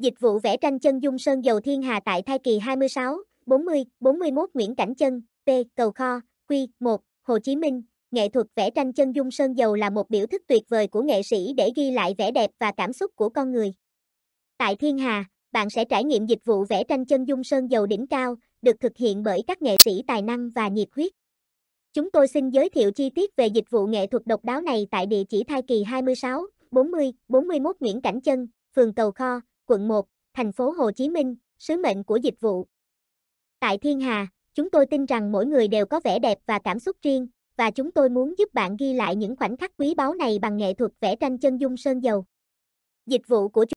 Dịch vụ vẽ tranh chân dung sơn dầu thiên hà tại Thai Kỳ 26, 40, 41 Nguyễn Cảnh Chân, P, Cầu Kho, Q, 1, Hồ Chí Minh. Nghệ thuật vẽ tranh chân dung sơn dầu là một biểu thức tuyệt vời của nghệ sĩ để ghi lại vẻ đẹp và cảm xúc của con người. Tại Thiên Hà, bạn sẽ trải nghiệm dịch vụ vẽ tranh chân dung sơn dầu đỉnh cao, được thực hiện bởi các nghệ sĩ tài năng và nhiệt huyết. Chúng tôi xin giới thiệu chi tiết về dịch vụ nghệ thuật độc đáo này tại địa chỉ Thai Kỳ 26, 40, 41 Nguyễn Cảnh Chân, phường Cầu Kho, quận 1, thành phố Hồ Chí Minh, sứ mệnh của dịch vụ. Tại Thiên Hà, chúng tôi tin rằng mỗi người đều có vẻ đẹp và cảm xúc riêng, và chúng tôi muốn giúp bạn ghi lại những khoảnh khắc quý báu này bằng nghệ thuật vẽ tranh chân dung sơn dầu. Dịch vụ của